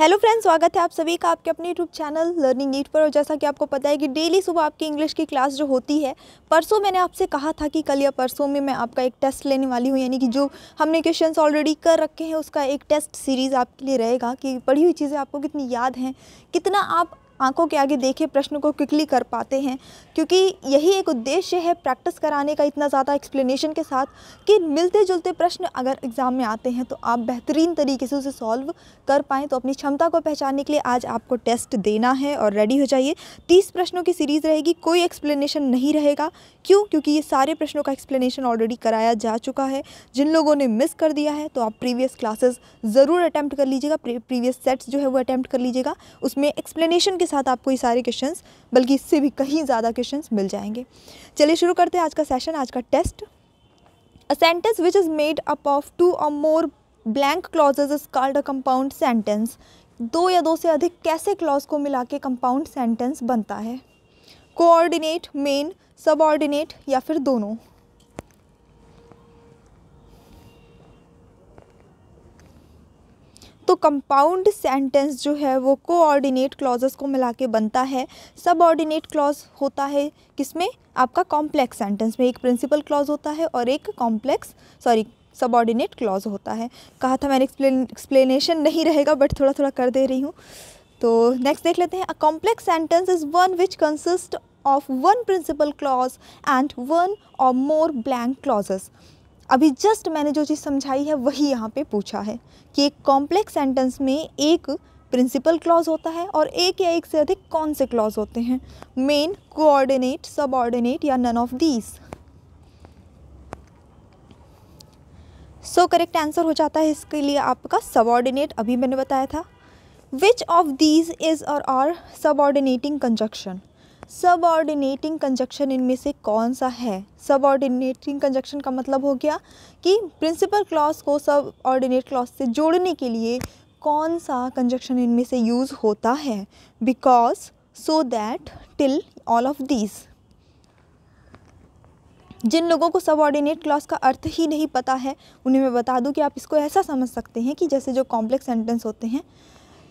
Hello friends स्वागत है आप सभी का आपके अपने यूट्यूब चैनल लर्निंग नीट पर और जैसा कि आपको पता है कि डेली सुबह आपकी इंग्लिश की क्लास जो होती है परसों मैंने आपसे कहा था कि कल या परसों में मैं आपका एक टेस्ट लेने वाली हूँ यानी कि जो हमने क्वेश्चंस ऑलरेडी कर रखे हैं उसका एक टेस्ट सीरीज़ आपके लिए रहेगा कि पढ़ी हुई चीज़ें आपको कितनी याद हैं कितना आप आंखों के आगे देखे प्रश्न को क्विकली कर पाते हैं क्योंकि यही एक उद्देश्य है प्रैक्टिस कराने का इतना ज़्यादा एक्सप्लेनेशन के साथ कि मिलते जुलते प्रश्न अगर एग्ज़ाम में आते हैं तो आप बेहतरीन तरीके से उसे सॉल्व कर पाएँ तो अपनी क्षमता को पहचानने के लिए आज आपको टेस्ट देना है और रेडी हो जाइए तीस प्रश्नों की सीरीज़ रहेगी कोई एक्सप्लेनेशन नहीं रहेगा क्यों क्योंकि ये सारे प्रश्नों का एक्सप्लेनेशन ऑलरेडी कराया जा चुका है जिन लोगों ने मिस कर दिया है तो आप प्रीवियस क्लासेस ज़रूर अटैम्प्ट कर लीजिएगा प्रीवियस सेट्स जो है वो अटैम्प्ट कर लीजिएगा उसमें एक्सप्लेनेशन के साथ आपको ये सारे क्वेश्चन बल्कि इससे भी कहीं ज़्यादा क्वेश्चन मिल जाएंगे चलिए शुरू करते हैं आज का सेशन आज का test a sentence which is made up of two or more blank clauses is called a compound sentence दो या दो से अधिक कैसे क्लॉज को मिला के कंपाउंड सेंटेंस बनता है कोऑर्डिनेट मेन सबऑर्डिनेट या फिर दोनों तो कंपाउंड सेंटेंस जो है वो कोऑर्डिनेट क्लॉजेस को मिला के बनता है सब ऑर्डिनेट क्लॉज होता है किसमें आपका कॉम्प्लेक्स सेंटेंस में एक प्रिंसिपल क्लॉज होता है और एक कॉम्प्लेक्स सॉरी ऑर्डिनेट क्लॉज होता है कहा था मैंने एक्सप्लेनेशन नहीं रहेगा बट थोड़ा थोड़ा कर दे रही हूँ तो नेक्स्ट देख लेते हैं a complex sentence is one which consist of one principal clause and one or more blank clauses अभी जस्ट मैंने जो चीज़ समझाई है वही यहाँ पे पूछा है कि एक कॉम्प्लेक्स सेंटेंस में एक प्रिंसिपल क्लॉज होता है और एक या एक से अधिक कौन से क्लॉज होते हैं मेन कोऑर्डिनेट सबऑर्डिनेट या none of these so correct answer हो जाता है इसके लिए आपका सबऑर्डिनेट अभी मैंने बताया था which of these is or are subordinating conjunction subordinating conjunction इनमें से कौन सा है सबऑर्डिनेटिंग कंजक्शन का मतलब हो गया कि प्रिंसिपल क्लॉज को सबऑर्डिनेट क्लॉज से जोड़ने के लिए कौन सा कंजक्शन इनमें से यूज़ होता है because so that till all of these जिन लोगों को सबऑर्डिनेट क्लॉज का अर्थ ही नहीं पता है उन्हें मैं बता दूं कि आप इसको ऐसा समझ सकते हैं कि जैसे जो कॉम्प्लेक्स सेंटेंस होते हैं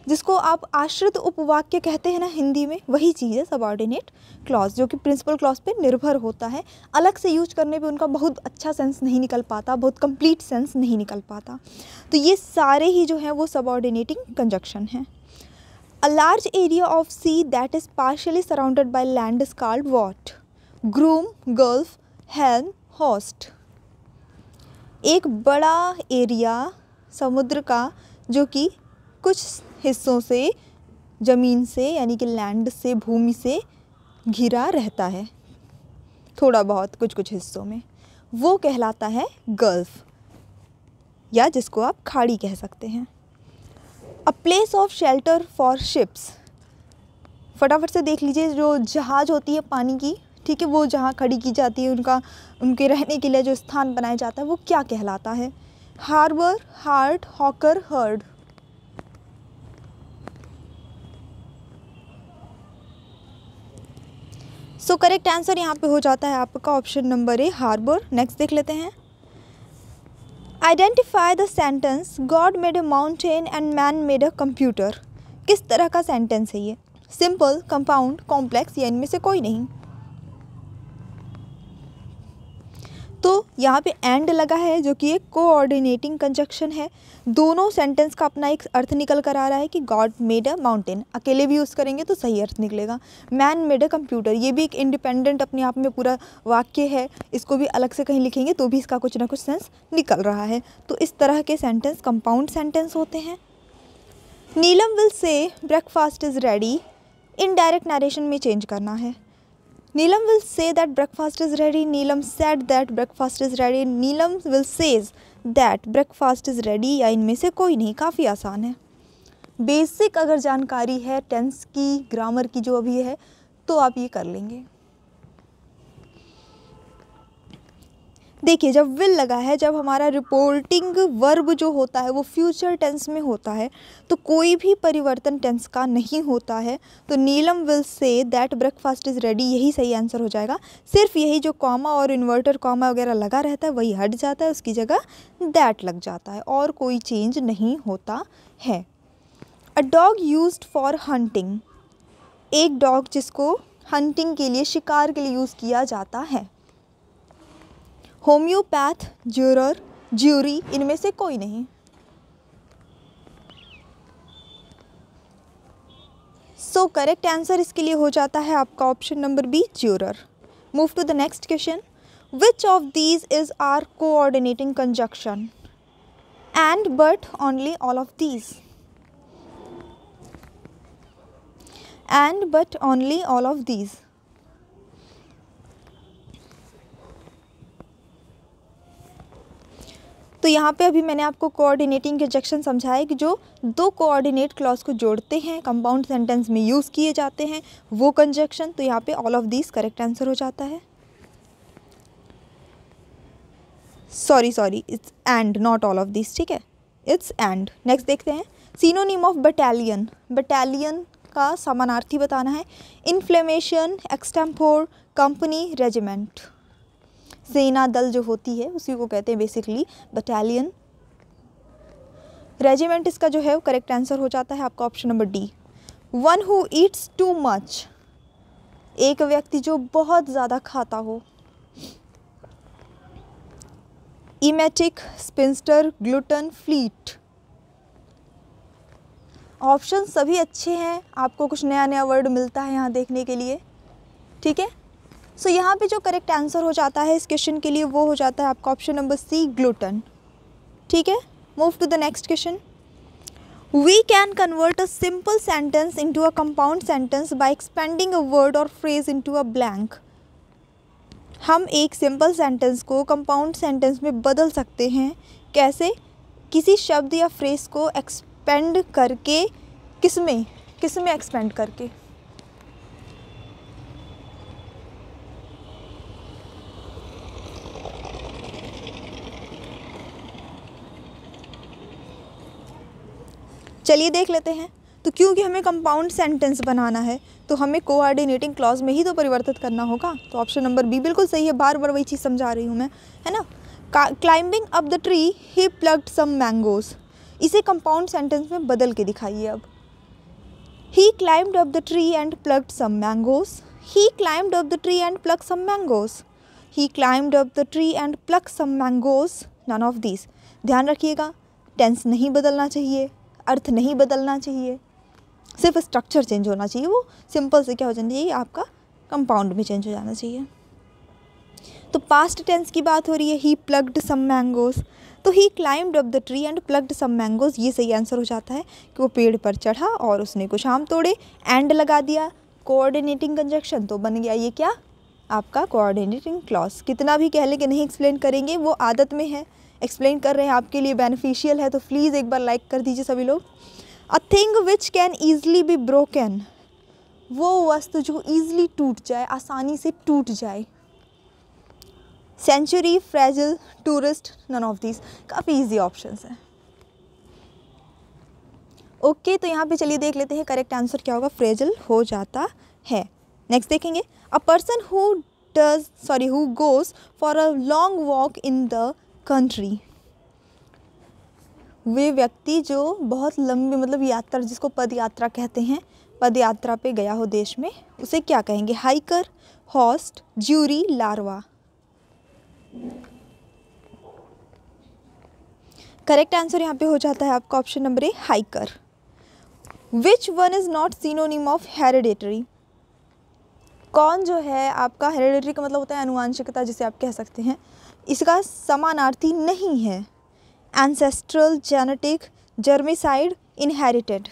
जिसको आप आश्रित उपवाक्य कहते हैं ना हिंदी में वही चीज़ है सबॉर्डिनेट क्लॉज जो कि प्रिंसिपल क्लॉज पे निर्भर होता है अलग से यूज करने पे उनका बहुत अच्छा सेंस नहीं निकल पाता बहुत कंप्लीट सेंस नहीं निकल पाता तो ये सारे ही जो हैं वो सबॉर्डिनेटिंग कंजक्शन हैं a large area of sea that is partially surrounded by land is called what groom gulf helm host एक बड़ा एरिया समुद्र का जो कि कुछ हिस्सों से ज़मीन से यानी कि लैंड से भूमि से घिरा रहता है थोड़ा बहुत कुछ कुछ हिस्सों में वो कहलाता है गल्फ या जिसको आप खाड़ी कह सकते हैं a place of shelter for ships फटाफट से देख लीजिए जो जहाज़ होती है पानी की ठीक है वो जहाँ खड़ी की जाती है उनका उनके रहने के लिए जो स्थान बनाया जाता है वो क्या कहलाता है harbour heart hawker herd so correct answer यहाँ पे हो जाता है आपका option number A harbour next देख लेते हैं identify the sentence God made a mountain and man made a computer किस तरह का सेंटेंस है ये सिंपल कंपाउंड कॉम्प्लेक्स या इनमें से कोई नहीं तो यहाँ पे एंड लगा है जो कि एक कोऑर्डिनेटिंग कंजक्शन है दोनों सेंटेंस का अपना एक अर्थ निकल कर आ रहा है कि गॉड मेड अ माउंटेन अकेले भी यूज़ करेंगे तो सही अर्थ निकलेगा मैन मेड अ कंप्यूटर ये भी एक इंडिपेंडेंट अपने आप में पूरा वाक्य है इसको भी अलग से कहीं लिखेंगे तो भी इसका कुछ ना कुछ सेंस निकल रहा है तो इस तरह के सेंटेंस कंपाउंड सेंटेंस होते हैं Neelam will say breakfast is ready indirect narration में चेंज करना है Neelam will say that breakfast is ready. Neelam said that breakfast is ready. Neelam will says that breakfast is ready या इनमें से कोई नहीं काफ़ी आसान है बेसिक अगर जानकारी है टेंस की ग्रामर की जो अभी है तो आप ये कर लेंगे देखिए जब विल लगा है जब हमारा रिपोर्टिंग वर्ब जो होता है वो फ्यूचर टेंस में होता है तो कोई भी परिवर्तन टेंस का नहीं होता है तो Neelam will say that breakfast is ready यही सही आंसर हो जाएगा सिर्फ यही जो कॉमा और इन्वर्टर कॉमा वगैरह लगा रहता है वही हट जाता है उसकी जगह दैट लग जाता है और कोई चेंज नहीं होता है a dog use for hunting एक डॉग जिसको हंटिंग के लिए शिकार के लिए यूज़ किया जाता है होम्योपैथ ज्यूरर ज्यूरी इनमें से कोई नहीं सो करेक्ट आंसर इसके लिए हो जाता है आपका option number B juror move to the next question which of these is are coordinating conjunction and but only all of these and but only all of these तो यहाँ पे अभी मैंने आपको कोऑर्डिनेटिंग कंजक्शन समझाया कि जो दो कोऑर्डिनेट क्लॉज को जोड़ते हैं कंपाउंड सेंटेंस में यूज़ किए जाते हैं वो कंजक्शन तो यहाँ पे all of this correct answer हो जाता है sorry sorry it's and not all of this ठीक है इट्स एंड नेक्स्ट देखते हैं सीनोनिम ऑफ बटालियन बटालियन का समानार्थी बताना है इन्फ्लेमेशन एक्सटेम्पोर कंपनी रेजिमेंट सेना दल जो होती है उसी को कहते हैं बेसिकली बटालियन रेजिमेंट इसका जो है वो करेक्ट आंसर हो जाता है आपका option number D one who eats too much एक व्यक्ति जो बहुत ज़्यादा खाता हो emetic spinster glutton fleet option सभी अच्छे हैं आपको कुछ नया नया वर्ड मिलता है यहाँ देखने के लिए ठीक है सो so, यहाँ पे जो करेक्ट आंसर हो जाता है इस क्वेश्चन के लिए वो हो जाता है आपका ऑप्शन नंबर सी ग्लूटन ठीक है move to the next question we can convert a simple sentence into a compound sentence by expanding a word or phrase into a blank हम एक सिंपल सेंटेंस को कंपाउंड सेंटेंस में बदल सकते हैं कैसे किसी शब्द या फ्रेज को एक्सपेंड करके किस में किस में एक्सपेंड करके चलिए देख लेते हैं तो क्योंकि हमें कंपाउंड सेंटेंस बनाना है तो हमें कोऑर्डिनेटिंग क्लॉज में ही तो परिवर्तित करना होगा तो ऑप्शन नंबर बी बिल्कुल सही है बार बार वही चीज़ समझा रही हूँ मैं है ना climbing up the tree he plucked some mangoes इसे कंपाउंड सेंटेंस में बदल के दिखाइए अब he climbed up the tree and plucked some mangoes he climbed up the tree and pluck some mangoes he climbed up the tree and pluck some mangoes none of this ध्यान रखिएगा tense नहीं बदलना चाहिए अर्थ नहीं बदलना चाहिए सिर्फ structure change होना चाहिए वो सिंपल से क्या हो जाना चाहिए आपका कंपाउंड में चेंज हो जाना चाहिए तो पास्ट टेंस की बात हो रही है ही प्लग्ड सम मैंगोज़ तो he climbed up the tree and plucked some mangoes ये सही आंसर हो जाता है कि वो पेड़ पर चढ़ा और उसने कुछ आम तोड़े एंड लगा दिया कोऑर्डिनेटिंग कंजक्शन तो बन गया ये क्या आपका कोऑर्डिनेटिंग क्लॉज कितना भी कह लेंगे कि नहीं एक्सप्लेन करेंगे वो आदत में है एक्सप्लेन कर रहे हैं आपके लिए बेनिफिशियल है तो प्लीज़ एक बार लाइक कर दीजिए सभी लोग a thing which can easily be broken वो वस्तु जो ईजली टूट जाए आसानी से टूट जाए century fragile tourist none of this काफ़ी इजी ऑप्शन है ओके okay, तो यहाँ पे चलिए देख लेते हैं करेक्ट आंसर क्या होगा फ्रेजल हो जाता है नेक्स्ट देखेंगे a person who does sorry who goes for a long walk in the country वे व्यक्ति जो बहुत लंबी मतलब यात्रा जिसको पद यात्रा कहते हैं पद यात्रा पे गया हो देश में उसे क्या कहेंगे hiker host jury larva correct answer यहाँ पे हो जाता है आपका option number A hiker which one is not synonym of hereditary कौन जो है आपका हेरिडेटरी का मतलब होता है अनुवांशिकता जिसे आप कह सकते हैं इसका समानार्थी नहीं है एंसेस्ट्रल जेनेटिक जर्मिसाइड इनहेरिटेड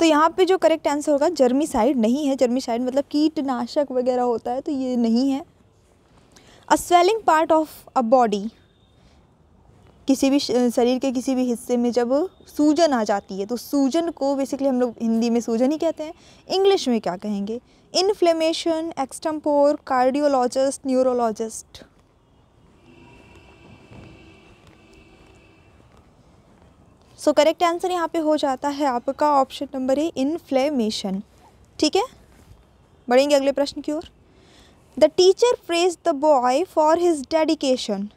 तो यहाँ पे जो करेक्ट आंसर होगा जर्मिसाइड नहीं है जर्मिसाइड मतलब कीटनाशक वगैरह होता है तो ये नहीं है a swelling part of a body किसी भी शरीर के किसी भी हिस्से में जब सूजन आ जाती है तो सूजन को बेसिकली हम लोग हिंदी में सूजन ही कहते हैं इंग्लिश में क्या कहेंगे inflammation extempore cardiologist neurologist so correct answer यहाँ पे हो जाता है आपका ऑप्शन नंबर ए इन्फ्लेमेशन ठीक है बढ़ेंगे अगले प्रश्न की ओर the teacher praise the boy for his dedication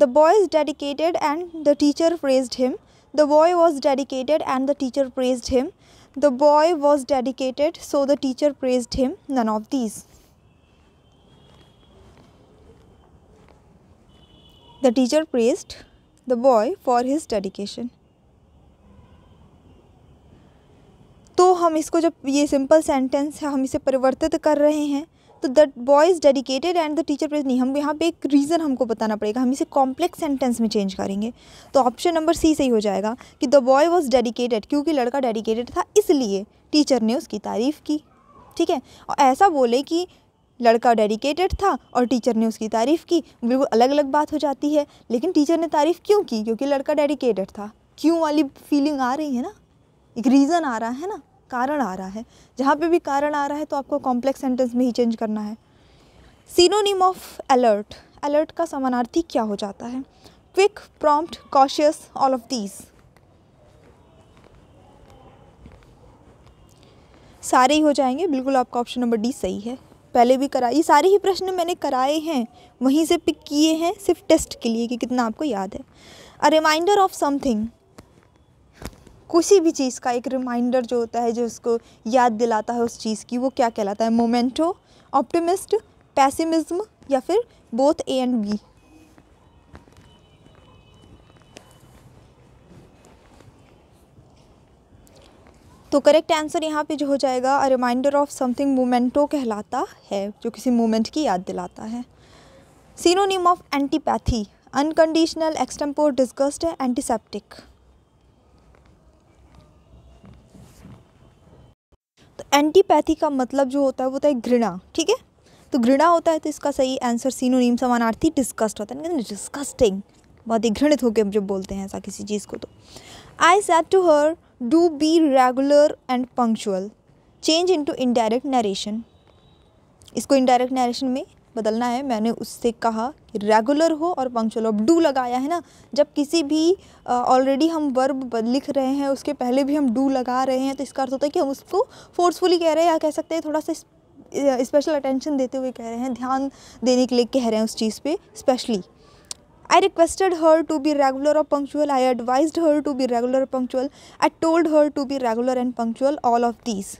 The boy is dedicated and the teacher praised him. The boy was dedicated and the teacher praised him. The boy was dedicated, so the teacher praised him. None of these. The teacher praised the boy for his dedication. तो हम इसको जब ये simple sentence है हम इसे परिवर्तित कर रहे हैं तो that boy is dedicated and the teacher praise नहीं हम यहाँ पे एक रीज़न हमको बताना पड़ेगा हम इसे कॉम्प्लेक्स सेंटेंस में चेंज करेंगे तो ऑप्शन नंबर सी सही हो जाएगा कि द बॉय वॉज डेडिकेटेड क्योंकि लड़का डेडिकेटेड था इसलिए टीचर ने उसकी तारीफ़ की ठीक है और ऐसा बोले कि लड़का डेडिकेटेड था और टीचर ने उसकी तारीफ़ की बिल्कुल अलग अलग बात हो जाती है लेकिन टीचर ने तारीफ़ क्यों की क्योंकि लड़का डेडिकेटेड था क्यों वाली फीलिंग आ रही है ना एक रीज़न आ रहा है ना कारण आ रहा है जहाँ पे भी कारण आ रहा है तो आपको कॉम्प्लेक्स सेंटेंस में ही चेंज करना है सीनोनिम ऑफ अलर्ट अलर्ट का समानार्थी क्या हो जाता है quick prompt cautious all of these सारे ही हो जाएंगे बिल्कुल आपका ऑप्शन नंबर डी सही है पहले भी करा ये सारे ही प्रश्न मैंने कराए हैं वहीं से पिक किए हैं सिर्फ टेस्ट के लिए कि कितना आपको याद है अ रिमाइंडर ऑफ समथिंग किसी भी चीज़ का एक रिमाइंडर जो होता है जो उसको याद दिलाता है उस चीज़ की वो क्या कहलाता है मोमेंटो ऑप्टिमिस्ट पैसिमिज्म या फिर बोथ ए एंड बी तो करेक्ट आंसर यहाँ पे जो हो जाएगा a reminder of something memento कहलाता है जो किसी मोमेंट की याद दिलाता है synonym of antipathy unconditional extempore disgust antiseptic तो एंटीपैथी का मतलब जो होता है वो होता है घृणा ठीक है तो घृणा होता है तो इसका सही आंसर सीनोनीम समानार्थी डिस्कस्ट होता है डिस्कस्टिंग बहुत ही घृणित होकर जब बोलते हैं ऐसा किसी चीज़ को तो I said to her do be regular and punctual change into indirect narration इसको इनडायरेक्ट नरेशन में बदलना है मैंने उससे कहा रेगुलर हो और पंक्चुअल अब डू लगाया है ना जब किसी भी ऑलरेडी हम वर्ब लिख रहे हैं उसके पहले भी हम डू लगा रहे हैं तो इसका अर्थ होता है कि हम उसको फोर्सफुली कह रहे हैं या कह सकते हैं थोड़ा सा स्पेशल अटेंशन देते हुए कह रहे हैं ध्यान देने के लिए कह रहे हैं उस चीज़ पर specially I requested her to be regular और punctual I advise her to be regular punctual I told her to be regular and punctual all of these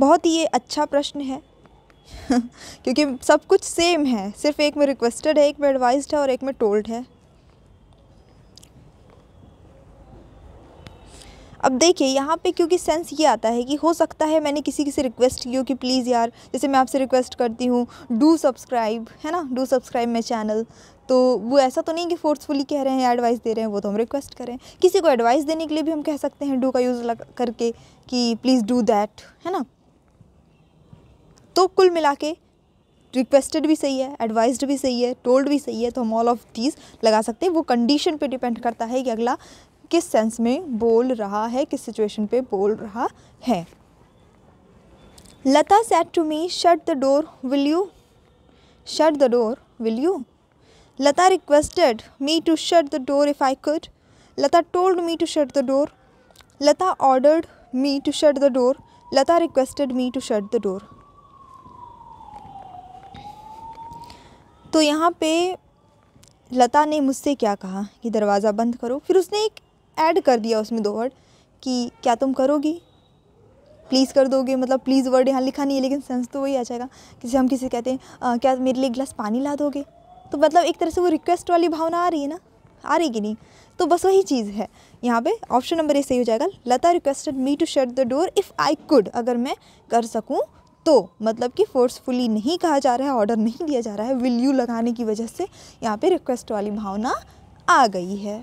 बहुत ही ये अच्छा प्रश्न है क्योंकि सब कुछ सेम है सिर्फ एक में रिक्वेस्टेड है एक में एडवाइज्ड है और एक में टोल्ड है अब देखिए यहाँ पे क्योंकि सेंस ये आता है कि हो सकता है मैंने किसी किसी रिक्वेस्ट की हो कि प्लीज़ यार जैसे मैं आपसे रिक्वेस्ट करती हूँ डू सब्सक्राइब है ना डू सब्सक्राइब माई चैनल तो वो ऐसा तो नहीं कि फोर्सफुली कह रहे हैं या एडवाइस दे रहे हैं वो तो हम रिक्वेस्ट करें किसी को एडवाइस देने के लिए भी हम कह सकते हैं डू का यूज़ करके कि प्लीज़ डू दैट है ना तो कुल मिला के रिक्वेस्टेड भी सही है एडवाइज्ड भी सही है टोल्ड भी सही है तो हम ऑल ऑफ दीज लगा सकते हैं वो कंडीशन पे डिपेंड करता है कि अगला किस सेंस में बोल रहा है किस सिचुएशन पे बोल रहा है Lata said to me shut the door will you shut the door will you Lata requested me to shut the door if I could Lata told me to shut the door Lata ordered me to shut the door Lata requested me to shut the door तो यहाँ पे लता ने मुझसे क्या कहा कि दरवाज़ा बंद करो फिर उसने एक ऐड कर दिया उसमें दो वर्ड कि क्या तुम करोगी प्लीज़ कर दोगे मतलब प्लीज़ वर्ड यहाँ लिखा नहीं है लेकिन सेंस तो वही आ जाएगा किसी हम किसी कहते हैं आ, क्या मेरे लिए गिलास पानी ला दोगे तो मतलब एक तरह से वो रिक्वेस्ट वाली भावना आ रही है ना आ रही कि नहीं तो बस वही चीज़ है यहाँ पे ऑप्शन नंबर ए सही हो जाएगा Lata requested me to shut the door if I could अगर मैं कर सकूँ तो मतलब कि फोर्सफुली नहीं कहा जा रहा है ऑर्डर नहीं दिया जा रहा है विल यू लगाने की वजह से यहाँ पे रिक्वेस्ट वाली भावना आ गई है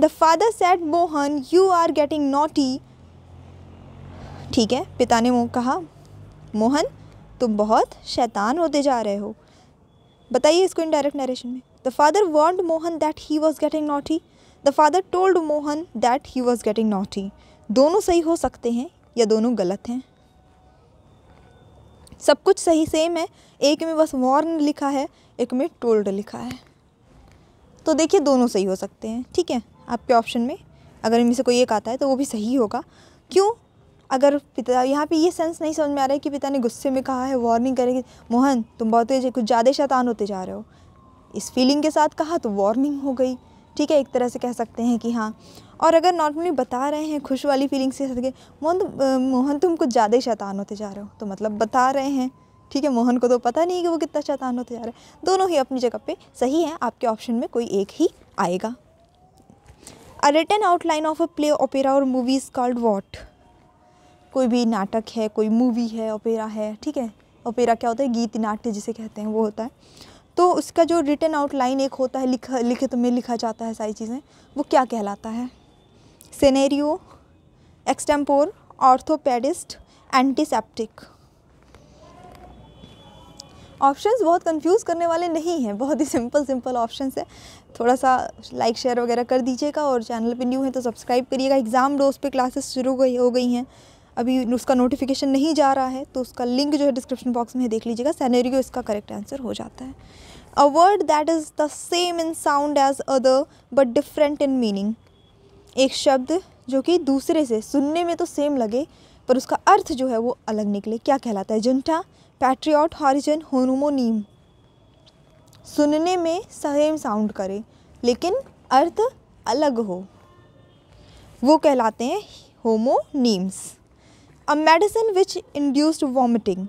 the father said Mohan you are getting naughty ठीक है पिता ने वो कहा मोहन तुम बहुत शैतान होते जा रहे हो बताइए इसको इनडायरेक्ट नरेशन में the father warned Mohan that he was getting naughty the father told Mohan that he was getting naughty दोनों सही हो सकते हैं या दोनों गलत हैं सब कुछ सही सेम है एक में बस वॉर्न लिखा है एक में टोल्ड लिखा है तो देखिए दोनों सही हो सकते हैं ठीक है आपके ऑप्शन में अगर इनमें से कोई एक आता है तो वो भी सही होगा क्यों अगर पिता यहाँ पे ये सेंस नहीं समझ में आ रहा है कि पिता ने गुस्से में कहा है वार्निंग करेगी मोहन तुम बहुत कुछ ज़्यादा शैतान होते जा रहे हो इस फीलिंग के साथ कहा तो वार्निंग हो गई ठीक है एक तरह से कह सकते हैं कि हाँ और अगर नॉर्मली बता रहे हैं खुश वाली फीलिंग से के मोहन मोहन तुम कुछ ज़्यादा ही शैतान होते जा रहे हो तो मतलब बता रहे हैं ठीक है मोहन को तो पता नहीं कि वो कितना शैतान होते जा रहे हैं दोनों ही अपनी जगह पे सही है आपके ऑप्शन में कोई एक ही आएगा a written outline of a play opera or movie is called what कोई भी नाटक है कोई मूवी है ओपेरा है ठीक है ओपेरा क्या होता है गीत नाट्य जिसे कहते हैं वो होता है तो उसका जो रिटर्न आउटलाइन एक होता है लिखा लिखित में लिखा जाता है सारी चीज़ें वो क्या कहलाता है scenario extempore orthopedist antiseptic options बहुत कंफ्यूज करने वाले नहीं हैं बहुत ही सिंपल सिंपल ऑप्शंस है थोड़ा सा लाइक शेयर वगैरह कर दीजिएगा और चैनल पे न्यू है तो सब्सक्राइब करिएगा एग्ज़ाम डोज पे क्लासेस शुरू हो गई हैं अभी उसका नोटिफिकेशन नहीं जा रहा है तो उसका लिंक जो है डिस्क्रिप्शन बॉक्स में देख लीजिएगा सैनरियो इसका करेक्ट आंसर हो जाता है a word that is the same in sound as other but different in meaning एक शब्द जो कि दूसरे से सुनने में तो सेम लगे पर उसका अर्थ जो है वो अलग निकले क्या कहलाता है जंटा पैट्रियाट हॉरिजन होनोमोनीम सुनने में सेम साउंड करे लेकिन अर्थ अलग हो वो कहलाते हैं homonyms a medicine which induced vomiting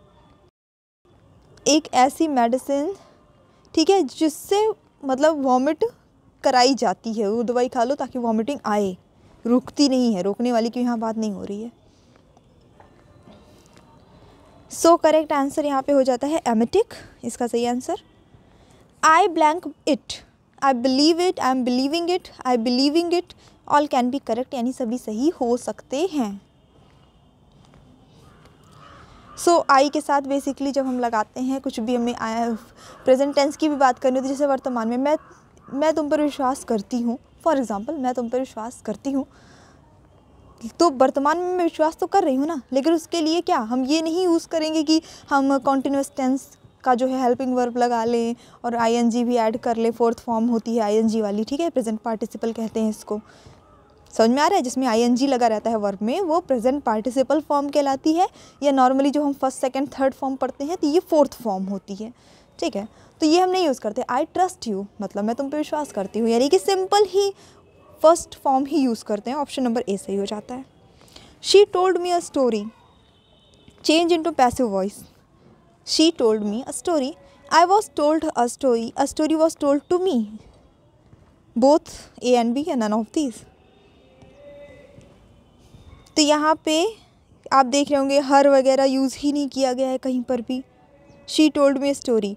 एक ऐसी मेडिसिन ठीक है जिससे मतलब वॉमिट कराई जाती है वो दवाई खा लो ताकि वॉमिटिंग आए रुकती नहीं है रोकने वाली की यहाँ बात नहीं हो रही है सो करेक्ट आंसर यहाँ पे हो जाता है एमेटिक इसका सही answer I blank it I believe it I am believing it I believing it all can be correct यानी सभी सही हो सकते हैं सो so, आई के साथ बेसिकली जब हम लगाते हैं कुछ भी हमें प्रेजेंट टेंस की भी बात करनी होती है जैसे वर्तमान में मैं मैं तुम पर विश्वास करती हूँ फॉर एग्ज़ाम्पल मैं तुम पर विश्वास करती हूँ तो वर्तमान में मैं विश्वास तो कर रही हूँ ना लेकिन उसके लिए क्या हम ये नहीं यूज़ करेंगे कि हम कॉन्टीन्यूस टेंस का जो है हेल्पिंग वर्ब लगा लें और आईएनजी भी ऐड कर लें फोर्थ फॉर्म होती है आईएनजी वाली ठीक है प्रेजेंट पार्टिसिपल कहते हैं इसको समझ में आ रहा है जिसमें आईएनजी लगा रहता है वर्ब में वो प्रेजेंट पार्टिसिपल फॉर्म कहलाती है या नॉर्मली जो हम फर्स्ट सेकेंड थर्ड फॉर्म पढ़ते हैं तो ये फोर्थ फॉर्म होती है ठीक है तो ये हम नहीं यूज़ करते आई ट्रस्ट यू मतलब मैं तुम पे विश्वास करती हूँ यानी कि सिंपल ही फर्स्ट फॉर्म ही यूज़ करते हैं ऑप्शन नंबर ए सही हो जाता है she told me a story change to passive voice she told me a story I was told a story a story was told to me both A and B none of these तो यहाँ पे आप देख रहे होंगे हर वगैरह use ही नहीं किया गया है कहीं पर भी she told me a story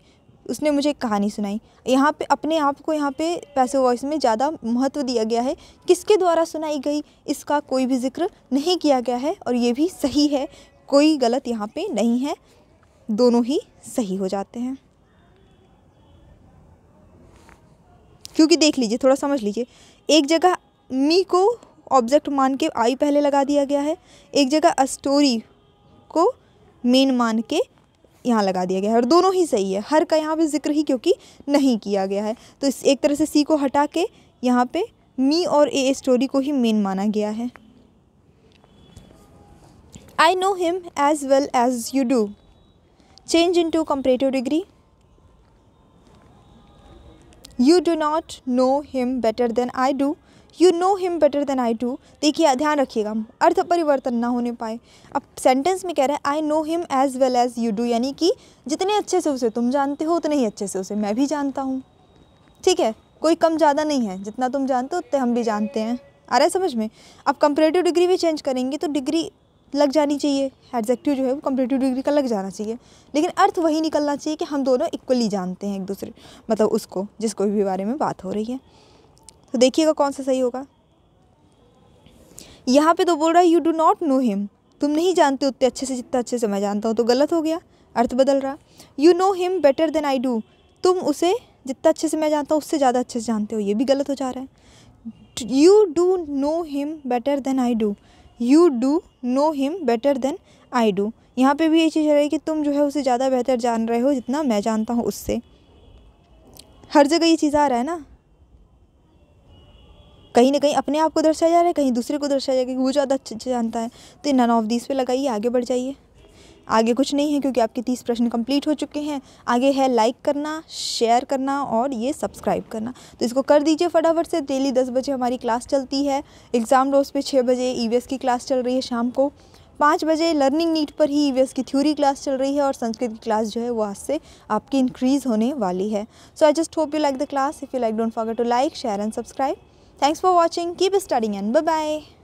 उसने मुझे एक कहानी सुनाई यहाँ पे अपने आप को यहाँ पे पैसे वॉइस में ज़्यादा महत्व दिया गया है किसके द्वारा सुनाई गई इसका कोई भी जिक्र नहीं किया गया है और ये भी सही है कोई गलत यहाँ पे नहीं है दोनों ही सही हो जाते हैं क्योंकि देख लीजिए थोड़ा समझ लीजिए एक जगह मी को ऑब्जेक्ट मान के आई पहले लगा दिया गया है एक जगह स्टोरी को मेन मान के यहाँ लगा दिया गया है और दोनों ही सही है हर का यहाँ पे जिक्र ही क्योंकि नहीं किया गया है तो इस एक तरह से सी को हटा के यहाँ पे मी और ए स्टोरी को ही मेन माना गया है I know him as well as you do change into comparative degree you do not know him better than I do you know him better than I do देखिए ध्यान रखिएगा अर्थ परिवर्तन ना होने पाए अब सेंटेंस में कह रहे हैं I know him as well as you do यानी कि जितने अच्छे से उसे तुम जानते हो उतने ही अच्छे से उसे मैं भी जानता हूँ ठीक है कोई कम ज़्यादा नहीं है जितना तुम जानते हो उतने हम भी जानते हैं आ रहा है समझ में अब कंपरेटिव डिग्री भी चेंज करेंगे तो डिग्री लग जानी चाहिए एडजेक्टिव जो है वो कंपरेटिव डिग्री का लग जाना चाहिए लेकिन अर्थ वही निकलना चाहिए कि हम दोनों इक्वली जानते हैं एक दूसरे मतलब उसको जिसको भी बारे में बात हो रही है तो देखिएगा कौन सा सही होगा यहाँ पे तो बोल रहा है you do not know him तुम नहीं जानते उतने अच्छे से जितना अच्छे से मैं जानता हूँ तो गलत हो गया अर्थ बदल रहा you know him better than I do तुम उसे जितना अच्छे से मैं जानता हूँ उससे ज़्यादा अच्छे से जानते हो ये भी गलत हो जा रहा है you do know him better than I do you do know him better than I do यहाँ पे भी ये चीज़ रही कि तुम जो है उसे ज़्यादा बेहतर जान रहे हो जितना मैं जानता हूँ उससे हर जगह ये चीज़ आ रहा है ना कहीं ना कहीं अपने आप को दर्शाया जा रहा है कहीं दूसरे को दर्शाया जा रहा है कि वो ज़्यादा अच्छे जानता है तो नन ऑफ दीस पे लगाइए आगे बढ़ जाइए आगे कुछ नहीं है क्योंकि आपके तीस प्रश्न कंप्लीट हो चुके हैं आगे है लाइक करना शेयर करना और ये सब्सक्राइब करना तो इसको कर दीजिए फटाफट से डेली दस बजे हमारी क्लास चलती है एग्ज़ाम रोज़ पे छः बजे ई e की क्लास चल रही है शाम को पाँच बजे लर्निंग नीट पर ही ई e की थ्योरी क्लास चल रही है और संस्कृत की क्लास जो है वो आज से आपकी इंक्रीज़ होने वाली है so I just hope you like the class if you like don't forget to like share and subscribe Thanks for watching. Keep studying and bye-bye.